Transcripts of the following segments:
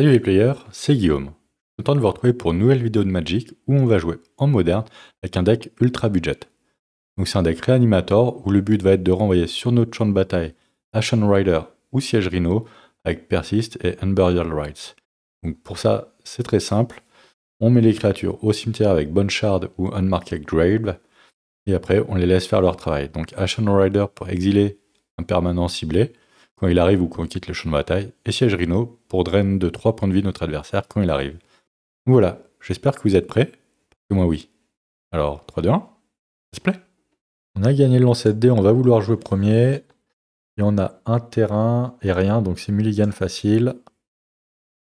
Salut les players, c'est Guillaume. Je content de vous retrouver pour une nouvelle vidéo de Magic où on va jouer en moderne avec un deck ultra budget. Donc c'est un deck réanimator où le but va être de renvoyer sur notre champ de bataille Ashen Rider ou Siège Rhino avec Persist et Unburial Rites. Donc pour ça, c'est très simple. On met les créatures au cimetière avec Bone Shard ou Unmarked Grave et après on les laisse faire leur travail. Donc Ashen Rider pour exiler un permanent ciblé, quand il arrive ou qu'on quitte le champ de bataille, et siège Rhino pour draine de 3 points de vie notre adversaire quand il arrive. Voilà, j'espère que vous êtes prêts, parce que moi oui. Alors, 3, 2, 1, ça plaît On a gagné le lancer de on va vouloir jouer premier. Et on a un terrain et rien, donc c'est mulligan facile.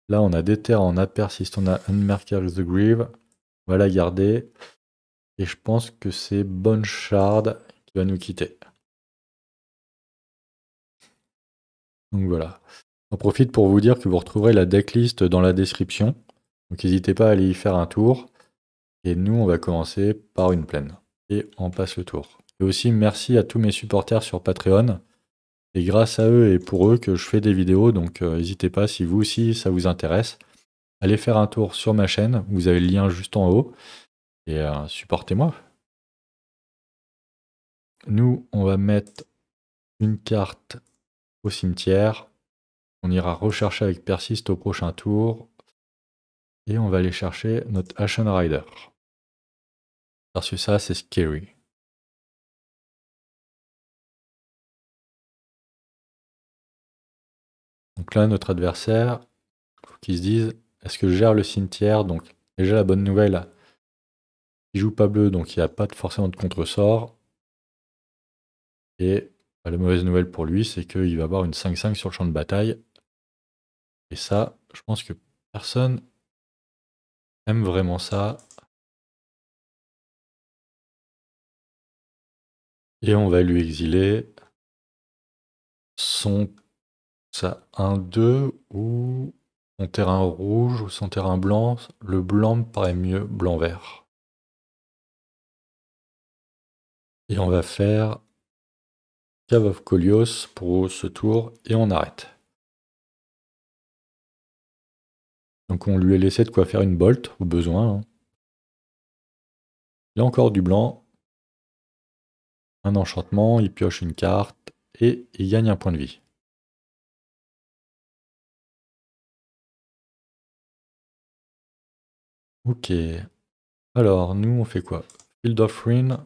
Là, on a des terres en persiste on a Unmarker the Grieve. On va la garder. Et je pense que c'est Shard qui va nous quitter. Donc voilà. On profite pour vous dire que vous retrouverez la decklist dans la description. Donc n'hésitez pas à aller y faire un tour. Et nous, on va commencer par une plaine. Et on passe le tour. Et aussi, merci à tous mes supporters sur Patreon. Et grâce à eux et pour eux que je fais des vidéos, donc euh, n'hésitez pas si vous aussi ça vous intéresse. Allez faire un tour sur ma chaîne, vous avez le lien juste en haut. Et euh, supportez-moi. Nous, on va mettre une carte au cimetière. On ira rechercher avec persiste au prochain tour. Et on va aller chercher notre Ashen Rider. Parce que ça, c'est scary. Donc là, notre adversaire, il faut qu'il se dise, est-ce que je gère le cimetière Donc déjà la bonne nouvelle, il joue pas bleu, donc il n'y a pas de forcément de contresort. Et bah, la mauvaise nouvelle pour lui, c'est qu'il va avoir une 5-5 sur le champ de bataille. Et ça, je pense que personne aime vraiment ça. Et on va lui exiler son ça 1-2 ou son terrain rouge ou son terrain blanc. Le blanc me paraît mieux, blanc-vert. Et on va faire Cave of Colios pour ce tour et on arrête. Donc on lui a laissé de quoi faire une bolt au besoin. Il hein. a encore du blanc. Un enchantement, il pioche une carte et il gagne un point de vie. Ok. Alors, nous, on fait quoi Field of Ruin,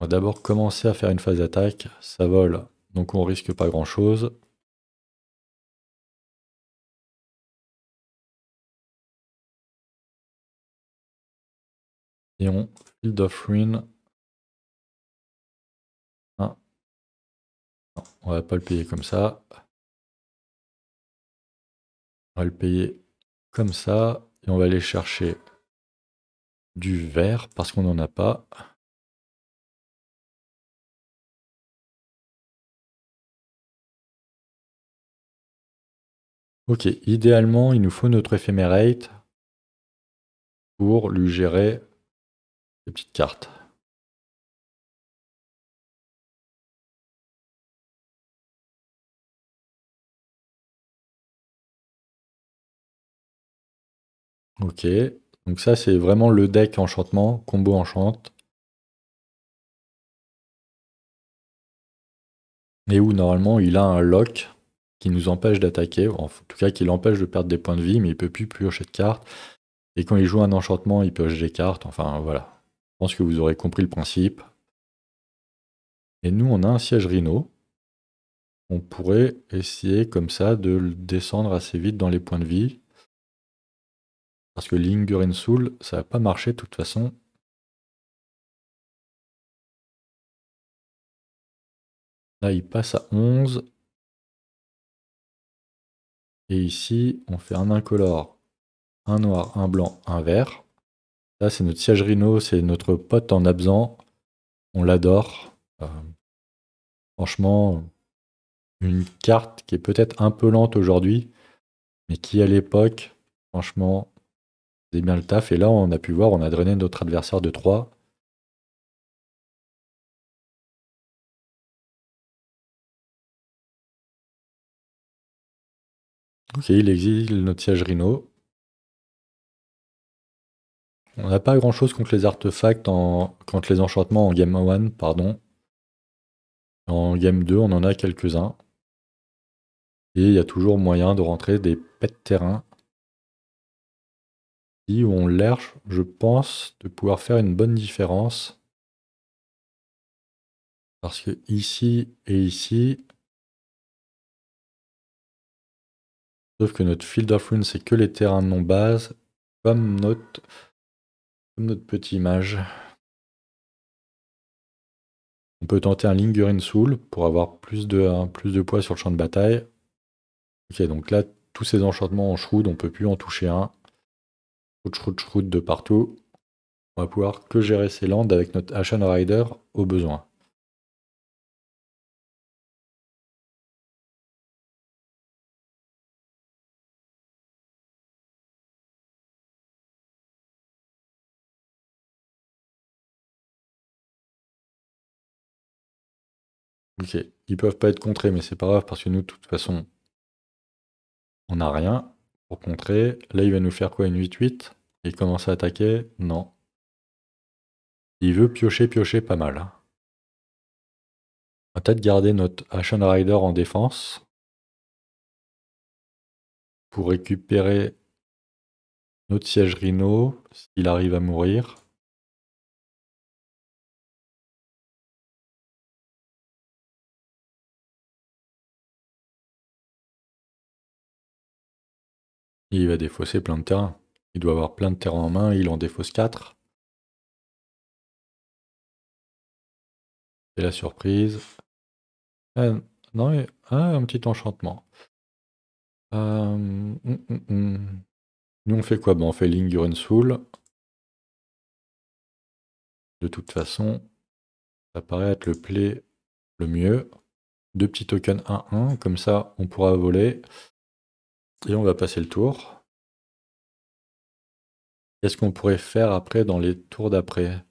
on va d'abord commencer à faire une phase d'attaque. Ça vole, donc on risque pas grand chose. Et on field of ruin. Ah. on va pas le payer comme ça. On va le payer comme ça. Et on va aller chercher du vert parce qu'on n'en a pas. Ok, idéalement, il nous faut notre éphémérate pour lui gérer les petites cartes. Ok, donc ça c'est vraiment le deck enchantement, combo enchante. Et où normalement il a un lock qui nous empêche d'attaquer, en tout cas qui l'empêche de perdre des points de vie, mais il peut plus piocher de cartes. Et quand il joue un enchantement, il pioche des cartes. Enfin voilà. Je pense que vous aurez compris le principe. Et nous, on a un siège Rhino. On pourrait essayer comme ça de le descendre assez vite dans les points de vie. Parce que and Soul, ça va pas marcher de toute façon. Là, il passe à 11. Et ici, on fait un incolore, un noir, un blanc, un vert. Là, c'est notre siège rhino, c'est notre pote en absent. On l'adore. Euh, franchement, une carte qui est peut-être un peu lente aujourd'hui, mais qui à l'époque, franchement, faisait bien le taf. Et là, on a pu voir, on a drainé notre adversaire de 3. Ok, il exile notre siège Rhino. On n'a pas grand chose contre les artefacts, en... contre les enchantements en game 1, pardon. En game 2, on en a quelques-uns. Et il y a toujours moyen de rentrer des pets de terrain. Si on l'erche, je pense de pouvoir faire une bonne différence. Parce que ici et ici, Sauf que notre field of rune, c'est que les terrains non base comme notre, comme notre petite image. On peut tenter un Lingering Soul pour avoir plus de, hein, plus de poids sur le champ de bataille. Ok, donc là, tous ces enchantements en shroud, on peut plus en toucher un. Shroud, shroud, shroud de partout. On va pouvoir que gérer ces landes avec notre Ashen Rider au besoin. Ok, ils peuvent pas être contrés, mais c'est pas grave parce que nous, de toute façon, on n'a rien pour contrer. Là, il va nous faire quoi Une 8-8 Il commence à attaquer Non. Il veut piocher, piocher pas mal. Hein. On va peut-être garder notre Ashen Rider en défense pour récupérer notre siège Rhino s'il arrive à mourir. Il va défausser plein de terrains. Il doit avoir plein de terrains en main, il en défausse 4. Et la surprise. Euh, non, ah, un petit enchantement. Euh, mm, mm, mm. Nous, on fait quoi ben, On fait Lingurun Soul. De toute façon, ça paraît être le play le mieux. Deux petits tokens 1-1, comme ça on pourra voler. Et on va passer le tour. Qu'est-ce qu'on pourrait faire après dans les tours d'après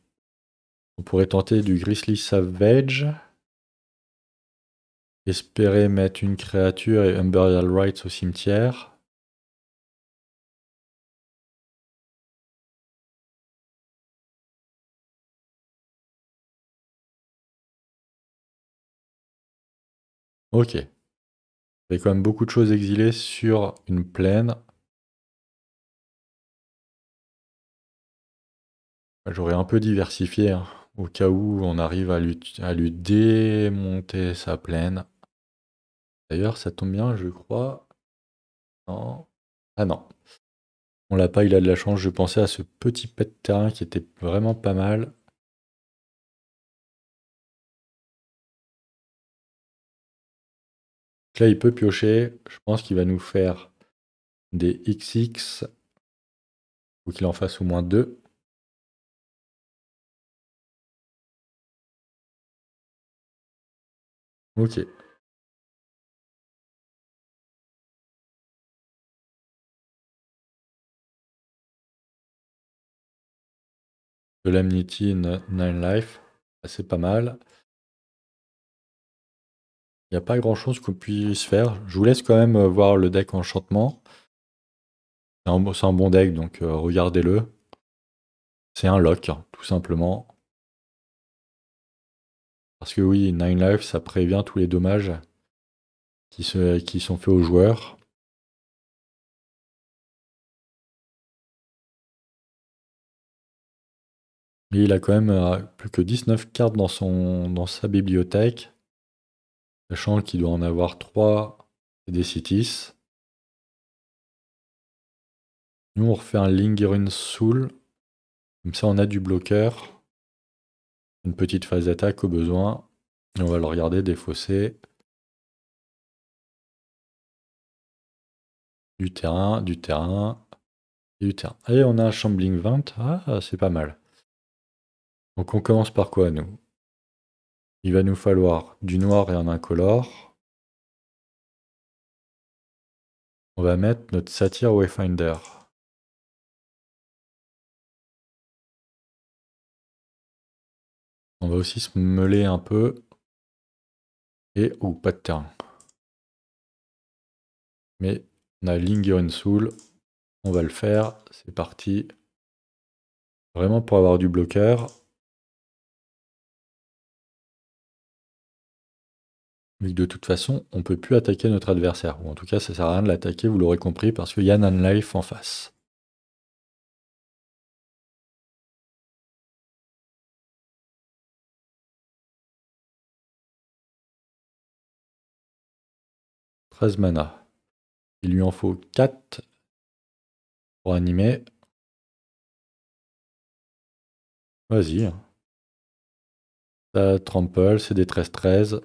On pourrait tenter du Grizzly Savage. Espérer mettre une créature et un Burial Rights au cimetière. Ok. Il y a quand même beaucoup de choses exilées sur une plaine. J'aurais un peu diversifié hein, au cas où on arrive à lui, démonter sa plaine. D'ailleurs, ça tombe bien, je crois. Ah non. On l'a pas, il a de la chance. Je pensais à ce petit pet de terrain qui était vraiment pas mal. là, il peut piocher. Je pense qu'il va nous faire des XX. Ou qu'il en fasse au moins deux. Ok. De l'amnity, nine life. Ah, c'est pas mal a pas grand chose qu'on puisse faire. Je vous laisse quand même euh, voir le deck enchantement. C'est un, bon deck, donc euh, regardez-le. C'est un lock, hein, tout simplement. Parce que oui, Nine Life, ça prévient tous les dommages qui, se, qui sont faits aux joueurs. il a quand même euh, plus que 19 cartes dans, son, dans sa bibliothèque sachant qu'il doit en avoir 3 et des cities. Nous, on refait un Lingirun Soul. Comme ça, on a du bloqueur. Une petite phase d'attaque au besoin. Et on va le regarder défausser. Du terrain, du terrain, et du terrain. Allez, on a un Shambling 20. Ah, c'est pas mal. Donc on commence par quoi, nous il va nous falloir du noir et un incolore. On va mettre notre Satire Wayfinder. On va aussi se mêler un peu. Et ou pas de terrain. Mais on a Lingering Soul. On va le faire. C'est parti. Vraiment pour avoir du bloqueur. vu de toute façon, on ne peut plus attaquer notre adversaire. Ou en tout cas, ça sert à rien de l'attaquer, vous l'aurez compris, parce qu'il y a Nanlife en face. 13 mana. Il lui en faut 4 pour animer. Vas-y. Ça, Trample, c'est des 13-13.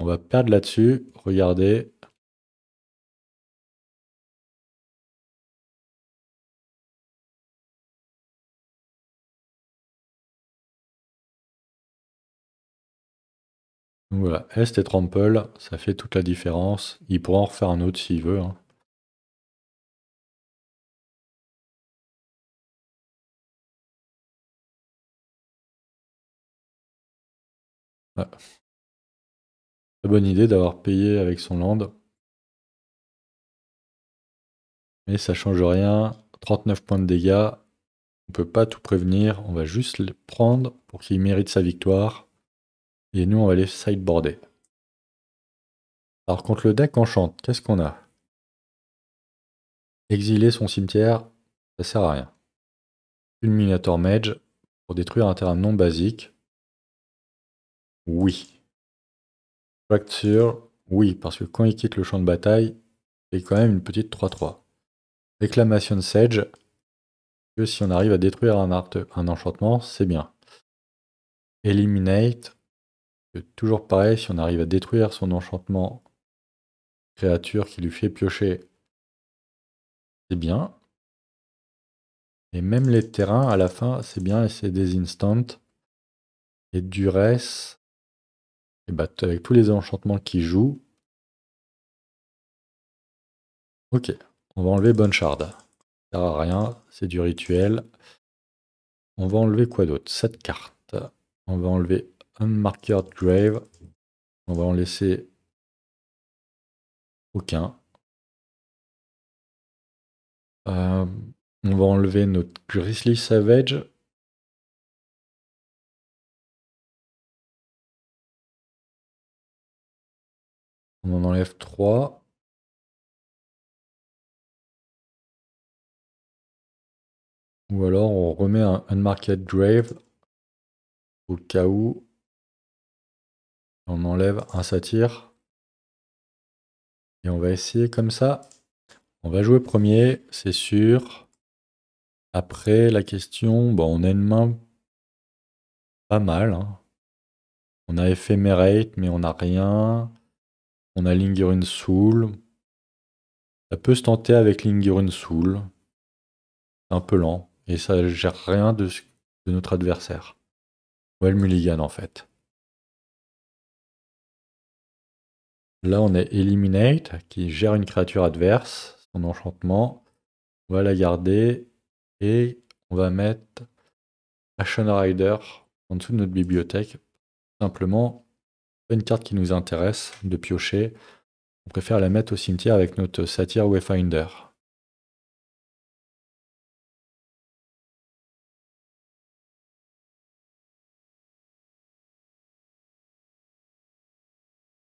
On va perdre là-dessus. Regardez. voilà, Est et Trample, ça fait toute la différence. Il pourra en refaire un autre s'il veut. Hein. Ah bonne idée d'avoir payé avec son land. Mais ça change rien. 39 points de dégâts. On peut pas tout prévenir. On va juste le prendre pour qu'il mérite sa victoire. Et nous, on va les sideboarder. Alors contre le deck enchante, qu'est-ce qu'on a Exiler son cimetière, ça sert à rien. Une Minator Mage pour détruire un terrain non basique. Oui. Fracture, oui, parce que quand il quitte le champ de bataille, il quand même une petite 3-3. Réclamation de Sage, que si on arrive à détruire un, art un enchantement, c'est bien. Eliminate, que toujours pareil, si on arrive à détruire son enchantement, créature qui lui fait piocher, c'est bien. Et même les terrains, à la fin, c'est bien, et c'est des instants. Et duresse, et bah, avec tous les enchantements qui jouent. Ok, on va enlever Bonchard. Ça sert à rien, c'est du rituel. On va enlever quoi d'autre Cette carte. On va enlever Unmarked Grave. On va en laisser aucun. Euh, on va enlever notre Grizzly Savage. On en enlève 3. Ou alors on remet un Unmarked Grave au cas où on enlève un satire Et on va essayer comme ça. On va jouer premier, c'est sûr. Après, la question, bon, bah, on a une main pas mal. Hein. On a éphémérate, mais on n'a rien. On a Lingering Soul. Ça peut se tenter avec Lingering Soul. Un peu lent. Et ça ne gère rien de, de notre adversaire. Well Mulligan en fait. Là, on est Eliminate, qui gère une créature adverse, son enchantement. On va la garder et on va mettre Ashen Rider en dessous de notre bibliothèque, simplement une carte qui nous intéresse de piocher. On préfère la mettre au cimetière avec notre satire Wayfinder.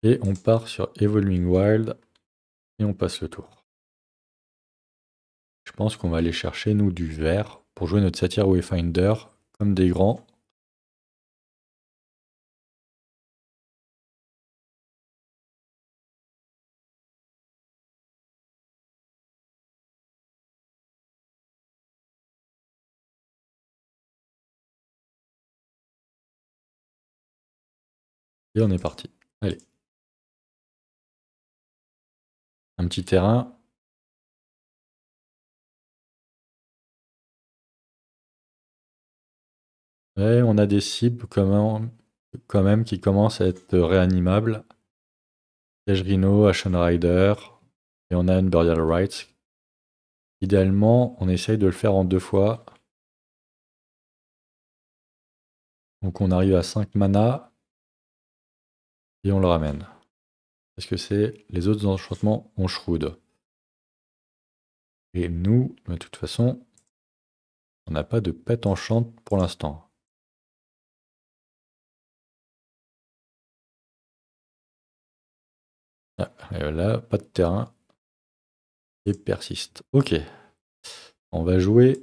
Et on part sur Evolving Wild et on passe le tour. Je pense qu'on va aller chercher, nous, du vert pour jouer notre satire Wayfinder comme des grands Et on est parti. Allez. Un petit terrain. Et on a des cibles quand même, qui commencent à être réanimables. Siege Ashen Rider, et on a une Burial Rights. Idéalement, on essaye de le faire en deux fois. Donc on arrive à 5 manas. Et on le ramène. Parce que c'est les autres enchantements, en shroud. Et nous, de toute façon, on n'a pas de pet enchante pour l'instant. Ah, et là, pas de terrain. Et persiste. Ok. On va jouer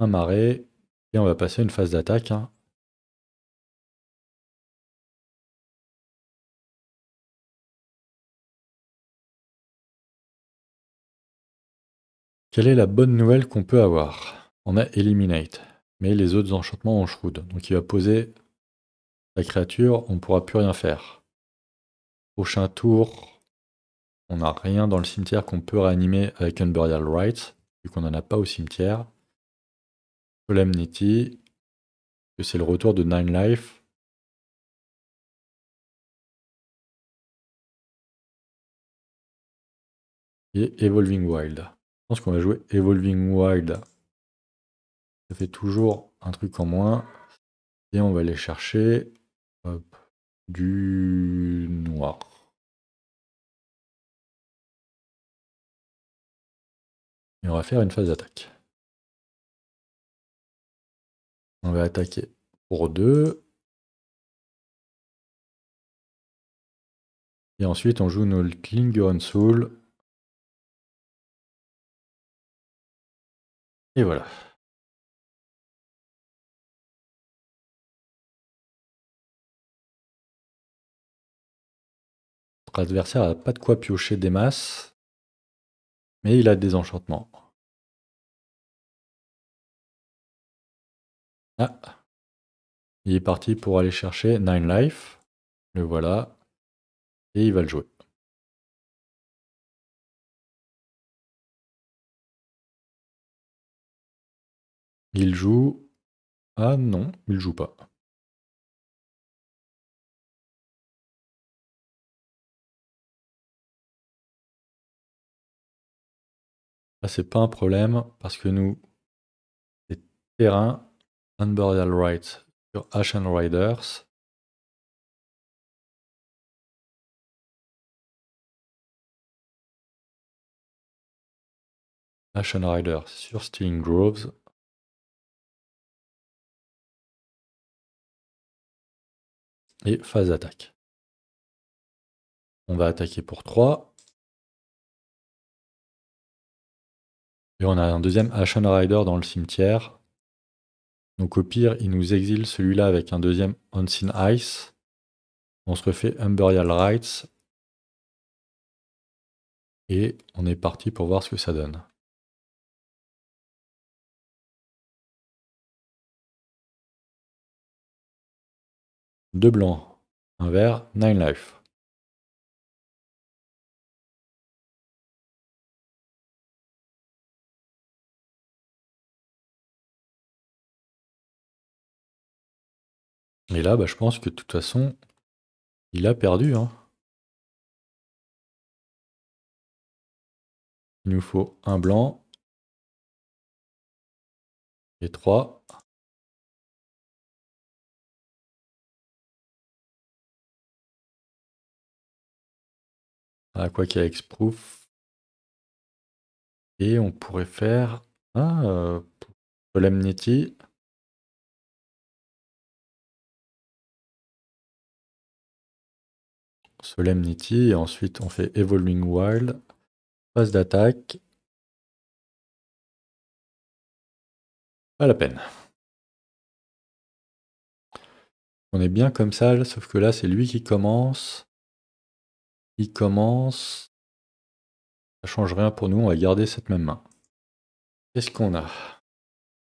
un marais et on va passer une phase d'attaque. Hein. Quelle est la bonne nouvelle qu'on peut avoir On a Eliminate, mais les autres enchantements ont Shroud. Donc il va poser la créature, on ne pourra plus rien faire. Prochain tour, on n'a rien dans le cimetière qu'on peut réanimer avec Unburial Rites, vu qu'on n'en a pas au cimetière. Solemnity, que c'est le retour de Nine Life. Et Evolving Wild. Je pense qu'on va jouer Evolving Wild. Ça fait toujours un truc en moins. Et on va aller chercher du noir. Et on va faire une phase d'attaque. On va attaquer pour deux. Et ensuite, on joue nos Klingon Soul Et voilà. Notre adversaire n'a pas de quoi piocher des masses, mais il a des enchantements. Ah, il est parti pour aller chercher Nine Life. Le voilà. Et il va le jouer. Il joue. Ah non, il joue pas. Là, ah, c'est pas un problème parce que nous, c'est terrain, unburial rights sur Ashen Riders. Ashen Riders sur Stealing Groves. et phase attaque. On va attaquer pour 3. Et on a un deuxième Ashen Rider dans le cimetière. Donc au pire, il nous exile celui-là avec un deuxième Unseen Ice. On se refait Umburial Rights. Et on est parti pour voir ce que ça donne. deux blancs, un vert, Nine Life. Et là, bah, je pense que de toute façon, il a perdu. Hein. Il nous faut un blanc et trois. À quoi qu'il y a Et on pourrait faire Solemnity. Ah, euh, Solemnity, et ensuite on fait Evolving Wild, phase d'attaque. Pas la peine. On est bien comme ça, sauf que là c'est lui qui commence. Il commence. Ça change rien pour nous, on va garder cette même main. Qu'est-ce qu'on a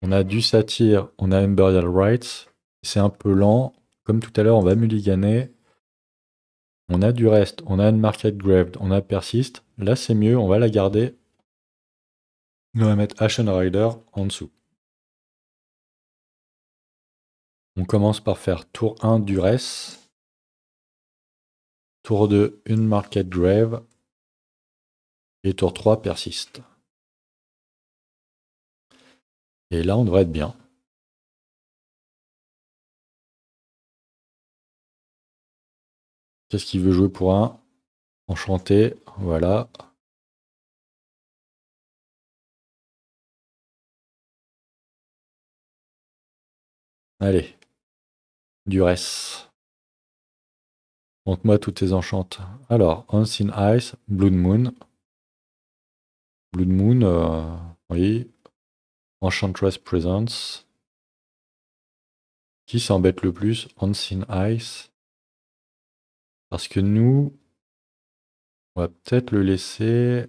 On a du satire. on a burial Rights. C'est un peu lent. Comme tout à l'heure, on va mulliganer. On a du reste, on a une Market Grave, on a Persiste, Là, c'est mieux, on va la garder. On va mettre Ashen Rider en dessous. On commence par faire tour 1 du reste. Tour 2, une Market Grave. Et tour 3, persiste. Et là, on devrait être bien. Qu'est-ce qu'il veut jouer pour un Enchanté, voilà. Allez, du reste. Montre-moi toutes tes enchantes. Alors, unseen Ice, Blood Moon. Blood Moon, euh, oui. Enchantress Presence. Qui s'embête le plus unseen Ice. Parce que nous, on va peut-être le laisser.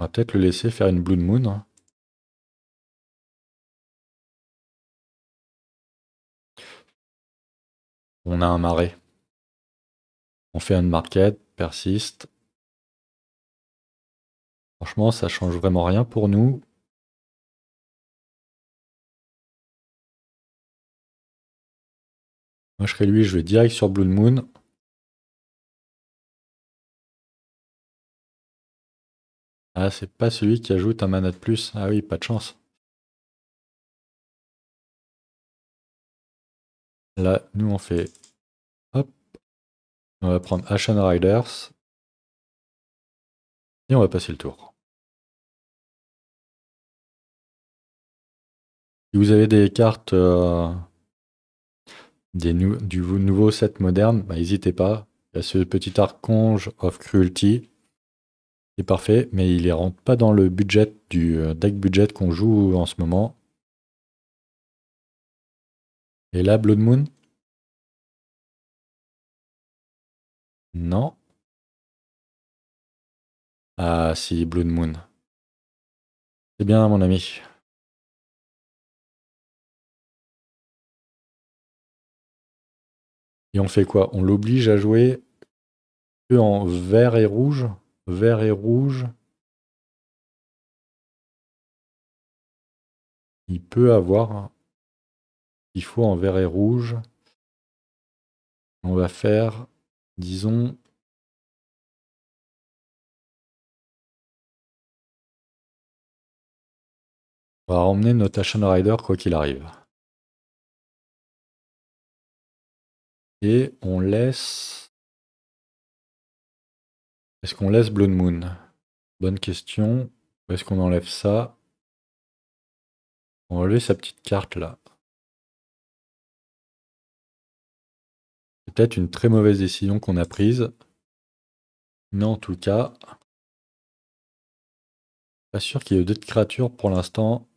On va peut-être le laisser faire une Blood Moon. Hein. on a un marais. On fait un market, persiste. Franchement, ça change vraiment rien pour nous. Moi, je serais lui, je vais direct sur Blue Moon. Ah, c'est pas celui qui ajoute un mana de plus. Ah oui, pas de chance. Là, nous, on fait... Hop. On va prendre Ashen Riders. Et on va passer le tour. Si vous avez des cartes euh, des du nouveau set moderne, bah, n'hésitez pas. Il y a ce petit Archonge of cruelty. C'est parfait, mais il ne rentre pas dans le budget du euh, deck budget qu'on joue en ce moment. Et là, Blood Moon Non. Ah si, Blood Moon. C'est bien, mon ami. Et on fait quoi On l'oblige à jouer que en vert et rouge Vert et rouge. Il peut avoir il faut en vert et rouge. On va faire, disons, On va emmener notre Ashen Rider quoi qu'il arrive. Et on laisse... Est-ce qu'on laisse Blood Moon Bonne question. Est-ce qu'on enlève ça On va enlever sa petite carte là. peut-être une très mauvaise décision qu'on a prise. Mais en tout cas, pas sûr qu'il y ait d'autres créatures pour l'instant.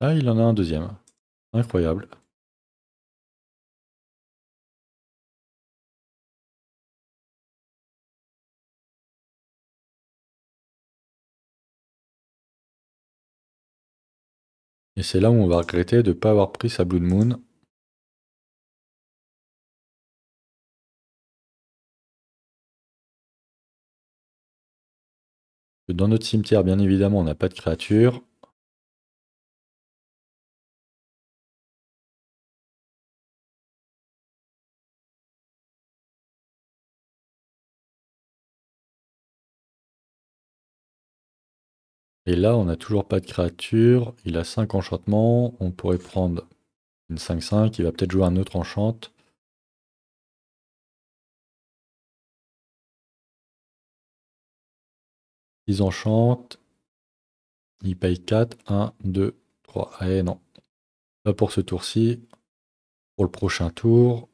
Ah, il en a un deuxième. Incroyable. Et c'est là où on va regretter de ne pas avoir pris sa Blood Moon. Dans notre cimetière, bien évidemment, on n'a pas de créature. Et là, on n'a toujours pas de créature. Il a 5 enchantements. On pourrait prendre une 5-5. Il va peut-être jouer un autre enchant. Ils enchantent. Il paye 4. 1, 2, 3. Allez, non. Pas pour ce tour-ci. Pour le prochain tour,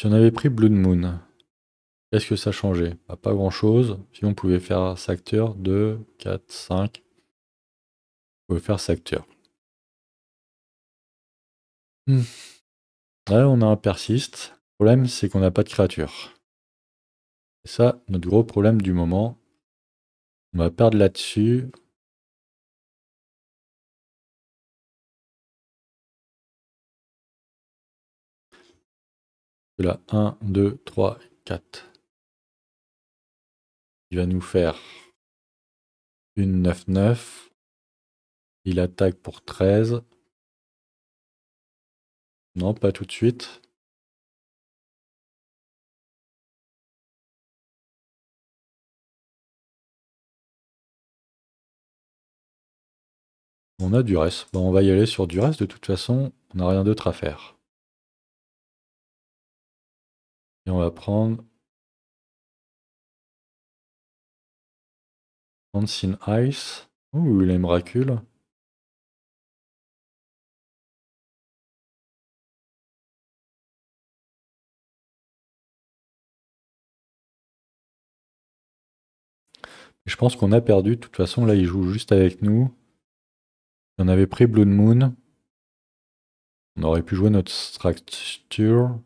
Si on avait pris Blood Moon, qu'est-ce que ça changeait bah, Pas grand-chose. Si on pouvait faire Sacteur 2, 4, 5. On pouvait faire Sacteur. Là, hmm. on a un persiste. Le problème, c'est qu'on n'a pas de créature. C'est ça, notre gros problème du moment. On va perdre là-dessus. 1, 2, 3, 4. Il va nous faire une 9, 9. Il attaque pour 13. Non, pas tout de suite. On a du reste. Bon, on va y aller sur du reste. De toute façon, on n'a rien d'autre à faire. Et on va prendre Dancing Ice. Ouh, il Je pense qu'on a perdu. De toute façon, là, il joue juste avec nous. On avait pris Blood Moon. On aurait pu jouer notre structure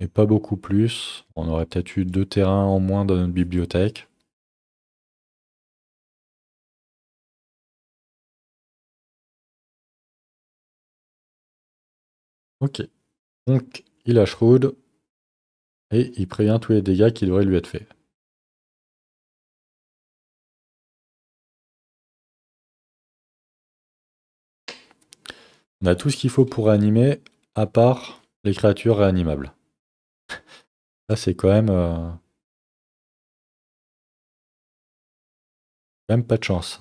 et pas beaucoup plus. On aurait peut-être eu deux terrains en moins dans notre bibliothèque. Ok. Donc, il a Shroud, et il prévient tous les dégâts qui devraient lui être faits. On a tout ce qu'il faut pour réanimer, à part les créatures réanimables. Là, c'est quand même. Euh, même pas de chance.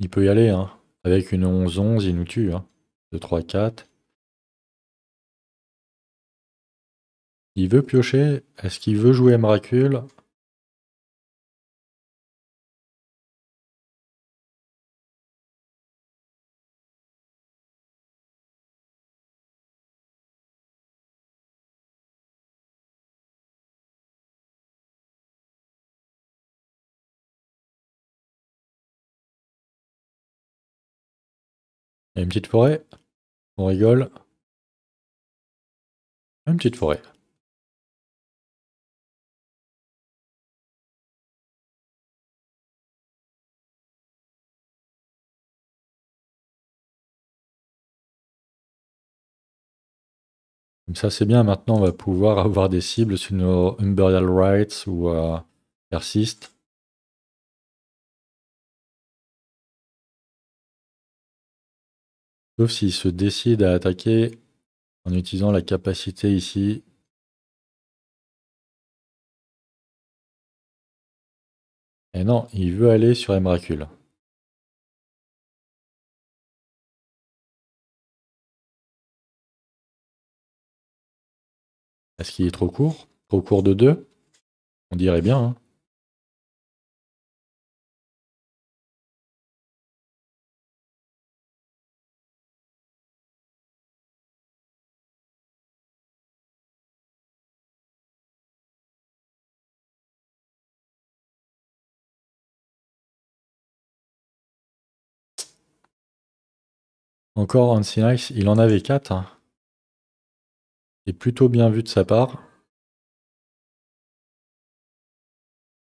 Il peut y aller, hein. Avec une 11-11, il nous tue, hein. 2, 3, 4. Il veut piocher. Est-ce qu'il veut jouer Miracle une petite forêt. On rigole. Une petite forêt. Comme ça, c'est bien. Maintenant, on va pouvoir avoir des cibles sur nos Umberial Rights ou euh, Persist. Sauf s'il se décide à attaquer en utilisant la capacité ici. Et non, il veut aller sur Emrakul. Est-ce qu'il est trop court Trop court de 2 On dirait bien. Hein Encore un Ancinax, il en avait 4. C'est hein. plutôt bien vu de sa part.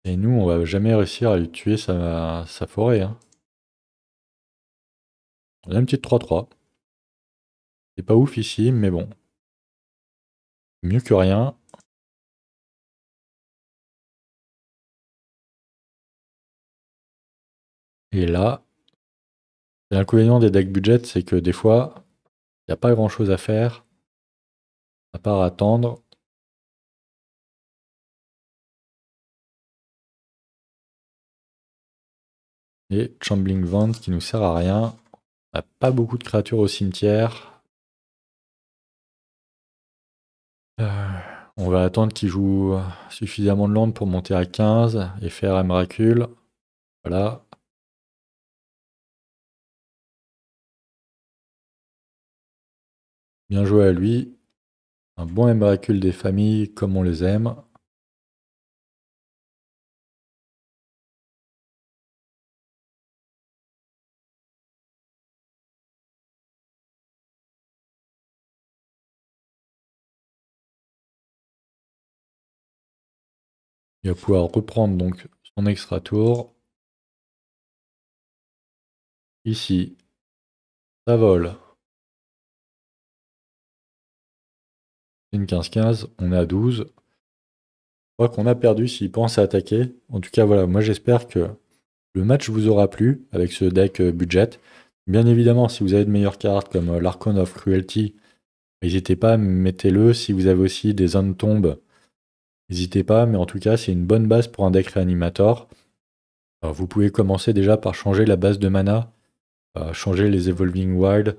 Et nous, on va jamais réussir à lui tuer sa, forêt. Hein. On a une petite 3-3. C'est pas ouf ici, mais bon. Mieux que rien. Et là, L'inconvénient des decks budget, c'est que des fois, il n'y a pas grand chose à faire à part attendre. Et Chambling Vent qui nous sert à rien. On n'a pas beaucoup de créatures au cimetière. Euh, on va attendre qu'il joue suffisamment de land pour monter à 15 et faire un miracle. Voilà, Bien joué à lui. Un bon miracle des familles comme on les aime. Il va pouvoir reprendre donc son extra tour. Ici, ça vole. une 15-15, on est à 12. Je crois qu'on a perdu s'il pense à attaquer. En tout cas, voilà, moi j'espère que le match vous aura plu avec ce deck euh, budget. Bien évidemment, si vous avez de meilleures cartes comme euh, l'Archon of Cruelty, n'hésitez pas, mettez-le. Si vous avez aussi des zones tombe, n'hésitez pas. Mais en tout cas, c'est une bonne base pour un deck réanimator. Euh, vous pouvez commencer déjà par changer la base de mana, changer les Evolving Wild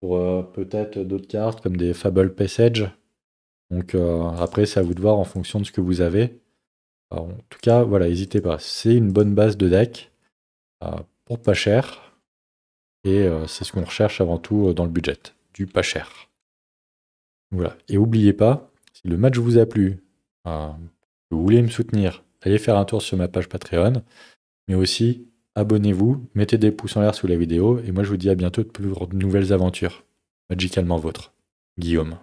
pour peut-être d'autres cartes comme des Fable Passage donc euh, après, c'est à vous de voir en fonction de ce que vous avez. Euh, en tout cas, voilà, n'hésitez pas. C'est une bonne base de deck euh, pour pas cher. Et c'est ce qu'on recherche avant tout dans le budget, du pas cher. Voilà. Et n'oubliez pas, si le match vous a plu, que vous voulez me soutenir, allez faire un tour sur ma page Patreon. Mais aussi, abonnez-vous, mettez des pouces en l'air sous la vidéo. Et moi, je vous dis à bientôt pour de nouvelles aventures. Magicalement vôtres, Guillaume.